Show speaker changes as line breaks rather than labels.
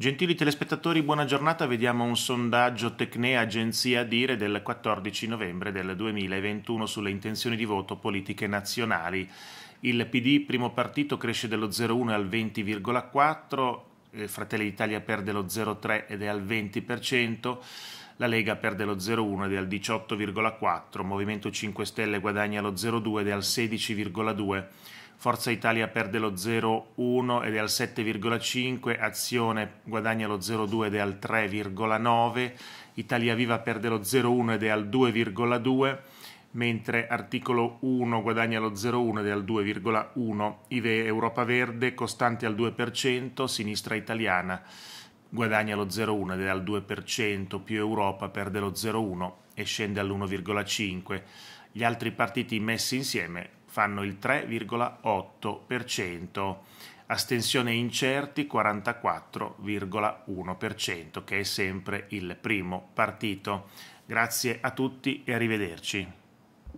Gentili telespettatori, buona giornata. Vediamo un sondaggio Tecne Agenzia Dire del 14 novembre del 2021 sulle intenzioni di voto politiche nazionali. Il PD, primo partito, cresce dello 0,1 al 20,4, eh, Fratelli d'Italia perde lo 0,3 ed è al 20%, la Lega perde lo 0,1 ed è al 18,4, Movimento 5 Stelle guadagna lo 0,2 ed è al 16,2 Forza Italia perde lo 0,1 ed è al 7,5, Azione guadagna lo 0,2 ed è al 3,9, Italia Viva perde lo 0,1 ed è al 2,2, mentre articolo 1 guadagna lo 0,1 ed è al 2,1, IVE Europa Verde costante al 2%, Sinistra Italiana guadagna lo 0,1 ed è al 2%, più Europa perde lo 0,1 e scende all'1,5. Gli altri partiti messi insieme fanno il 3,8%, astensione incerti 44,1%, che è sempre il primo partito. Grazie a tutti e arrivederci.